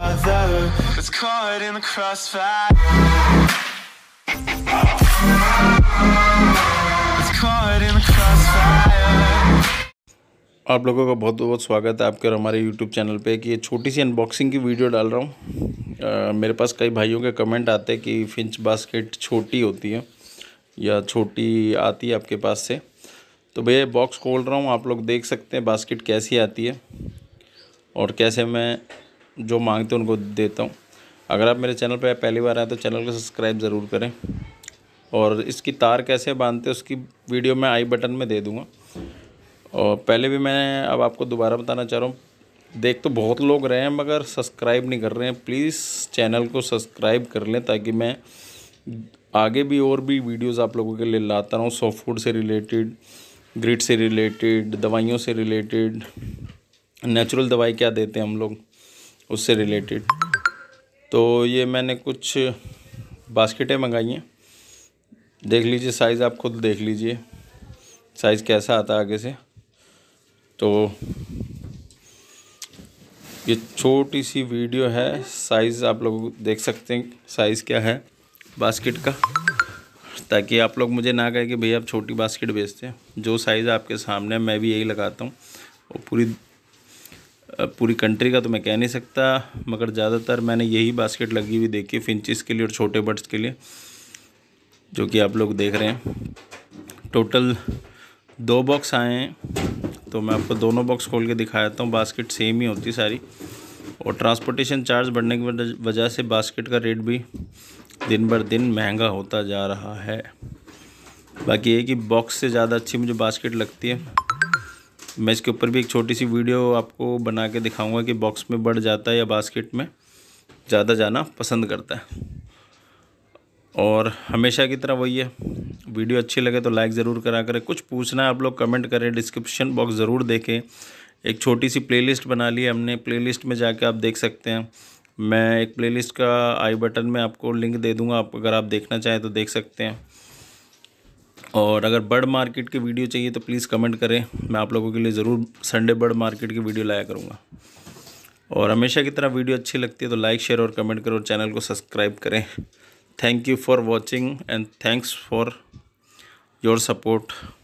It's caught in the crossfire. आप लोगों का बहुत बहुत स्वागत है आपके और हमारे YouTube चैनल पे कि ये छोटी सी अनबॉक्सिंग की वीडियो डाल रहा हूँ मेरे पास कई भाइयों के कमेंट आते हैं कि फिंच बास्केट छोटी होती है या छोटी आती है आपके पास से तो भैया बॉक्स खोल रहा हूँ आप लोग देख सकते हैं बास्केट कैसी आती है और कैसे मैं जो मांगते हैं उनको देता हूँ अगर आप मेरे चैनल पर पहली बार आए तो चैनल को सब्सक्राइब ज़रूर करें और इसकी तार कैसे बांधते उसकी वीडियो मैं आई बटन में दे दूँगा और पहले भी मैं अब आपको दोबारा बताना चाह रहा हूँ देख तो बहुत लोग रहे हैं मगर सब्सक्राइब नहीं कर रहे हैं प्लीज़ चैनल को सब्सक्राइब कर लें ताकि मैं आगे भी और भी वीडियोस आप लोगों के लिए लाता रहूँ सॉफ्ट फूड से रिलेटेड ग्रिड से रिलेटेड दवाइयों से रिलेटेड नेचुरल दवाई क्या देते हैं हम लोग उससे रिलेटेड तो ये मैंने कुछ बास्केटें मंगाई हैं देख लीजिए साइज़ आप खुद देख लीजिए साइज़ कैसा आता है आगे से तो ये छोटी सी वीडियो है साइज़ आप लोग देख सकते हैं साइज़ क्या है बास्केट का ताकि आप लोग मुझे ना कहें कि भैया आप छोटी बास्केट बेचते हैं जो साइज़ आपके सामने है मैं भी यही लगाता हूँ वो पूरी पूरी कंट्री का तो मैं कह नहीं सकता मगर ज़्यादातर मैंने यही बास्केट लगी हुई देखी फिंचिस के लिए और छोटे बर्ड्स के लिए जो कि आप लोग देख रहे हैं टोटल दो बॉक्स आए हैं तो मैं आपको दोनों बॉक्स खोल के दिखा देता हूँ बास्केट सेम ही होती सारी और ट्रांसपोर्टेशन चार्ज बढ़ने की वजह से बास्केट का रेट भी दिन भर दिन महंगा होता जा रहा है बाकी ये कि बॉक्स से ज़्यादा अच्छी मुझे बास्केट लगती है मैं इसके ऊपर भी एक छोटी सी वीडियो आपको बना के दिखाऊंगा कि बॉक्स में बढ़ जाता है या बास्केट में ज़्यादा जाना पसंद करता है और हमेशा की तरह वही है वीडियो अच्छी लगे तो लाइक ज़रूर करा करें कुछ पूछना है आप लोग कमेंट करें डिस्क्रिप्शन बॉक्स ज़रूर देखें एक छोटी सी प्लेलिस्ट बना ली है हमने प्लेलिस्ट में जाके आप देख सकते हैं मैं एक प्लेलिस्ट का आई बटन में आपको लिंक दे दूंगा आप अगर आप देखना चाहें तो देख सकते हैं और अगर बर्ड मार्केट की वीडियो चाहिए तो प्लीज़ कमेंट करें मैं आप लोगों के लिए ज़रूर संडे बर्ड मार्केट की वीडियो लाया करूँगा और हमेशा की तरह वीडियो अच्छी लगती है तो लाइक शेयर और कमेंट करें और चैनल को सब्सक्राइब करें thank you for watching and thanks for your support